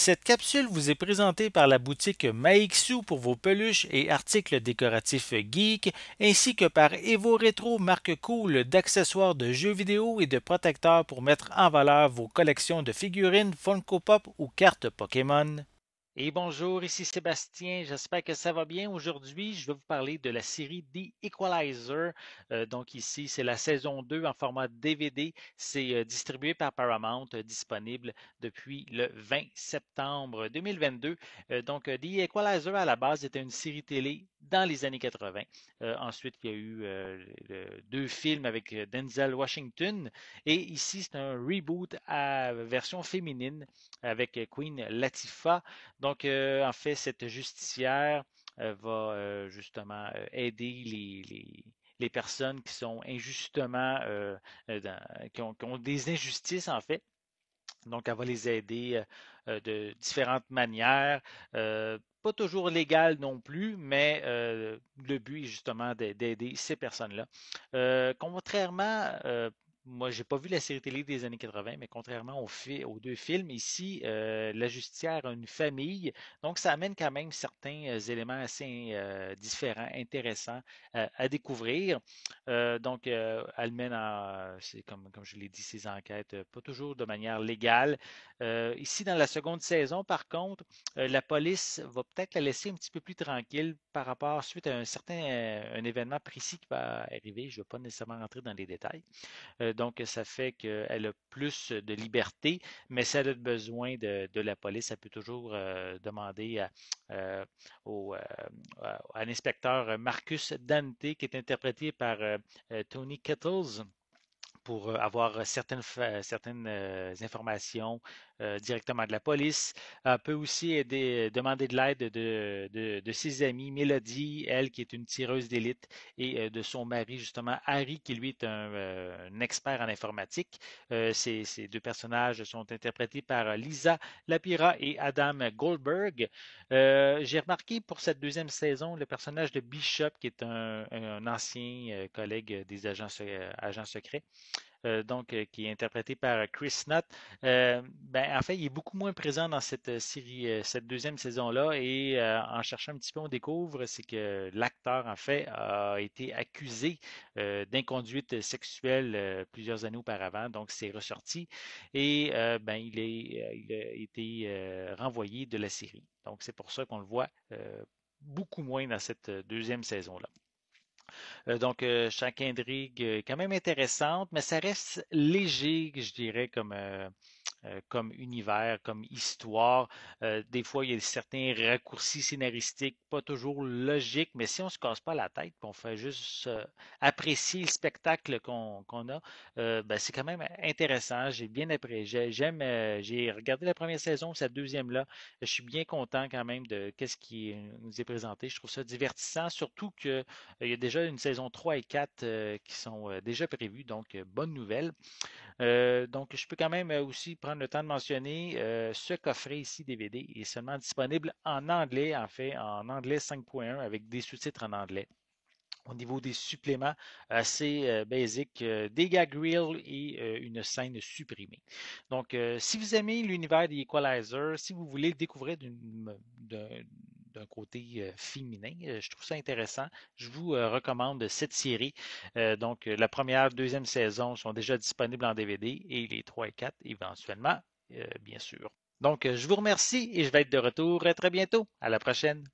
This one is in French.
Cette capsule vous est présentée par la boutique Maixu pour vos peluches et articles décoratifs geek, ainsi que par Evo Retro, marque cool d'accessoires de jeux vidéo et de protecteurs pour mettre en valeur vos collections de figurines Funko Pop ou cartes Pokémon. Et bonjour, ici Sébastien. J'espère que ça va bien. Aujourd'hui, je vais vous parler de la série The Equalizer. Euh, donc ici, c'est la saison 2 en format DVD. C'est euh, distribué par Paramount, euh, disponible depuis le 20 septembre 2022. donc The Equalizer, à la base, était une série télé dans les années 80. ensuite, il y a eu deux films avec Denzel Washington. Et ici, c'est un reboot à version féminine avec Queen Latifah. Donc, donc, euh, en fait, cette justicière euh, va euh, justement aider les, personnes qui sont injustement, qui, ont, des injustices en fait. Donc, elle va les aider de différentes manières, pas toujours légales non plus, mais le but est justement d'aider ces personnes-là. contrairement moi, j'ai pas vu la série télé des années 80, mais contrairement aux, deux films, ici, euh, la justicière a une famille. Donc, ça amène quand même certains euh, éléments assez euh, différents, intéressants à découvrir. donc, elle mène, comme, comme je l'ai dit, ses enquêtes, pas toujours de manière légale. ici, dans la seconde saison, par contre, la police va peut-être la laisser un petit peu plus tranquille par rapport suite à un certain un événement précis qui va arriver. Je ne vais pas nécessairement rentrer dans les détails donc, ça fait qu'elle a plus de liberté, mais si elle a besoin de, la police, elle peut toujours euh, demander euh, euh, à, l'inspecteur Marcus Dante, qui est interprété par Tony Kettles pour avoir certaines, certaines informations euh, directement de la police. peut aussi euh, demander de l'aide de, ses amis, Mélodie, elle qui est une tireuse d'élite, et euh, de son mari, justement, Harry, qui lui est un, expert en informatique. Ces, deux personnages sont interprétés par Lisa Lapira et Adam Goldberg. J'ai remarqué pour cette deuxième saison le personnage de Bishop, qui est un, ancien collègue des agents secrets. Euh, donc, euh, qui est interprété par Chris Nutt. Euh, ben, en fait, il est beaucoup moins présent dans cette série, cette deuxième saison-là. Et en cherchant un petit peu, on découvre, c'est que l'acteur, en fait, a été accusé d'inconduite sexuelle plusieurs années auparavant. Donc, c'est ressorti. Et ben, il a été renvoyé de la série. Donc, c'est pour ça qu'on le voit beaucoup moins dans cette deuxième saison-là. Euh, donc, euh, chaque intrigue est quand même intéressante, mais ça reste léger, je dirais, comme, euh, euh, comme univers, comme histoire. Euh, des fois, il y a certains raccourcis scénaristiques, pas toujours logiques, mais si on ne se casse pas la tête, on fait juste euh, apprécier le spectacle qu'on a, ben, c'est quand même intéressant. J'ai bien apprécié. j'ai regardé la première saison, cette deuxième-là. Je suis bien content quand même de ce qui nous est présenté. Je trouve ça divertissant, surtout qu'il il y a déjà une saison 3 et 4 qui sont déjà prévues, donc bonne nouvelle. Euh, donc, je peux quand même euh, aussi prendre le temps de mentionner euh, ce coffret ici DVD est seulement disponible en anglais, en fait, en anglais 5.1 avec des sous-titres en anglais au niveau des suppléments assez basiques, des gag reels et une scène supprimée. Donc, si vous aimez l'univers des Equalizer, si vous voulez découvrir d'une côté euh, féminin. Euh, je trouve ça intéressant. Je vous euh, recommande cette série. donc, la première, deuxième saison sont déjà disponibles en DVD et les trois et quatre, éventuellement, bien sûr. Donc, je vous remercie et je vais être de retour très bientôt. À la prochaine.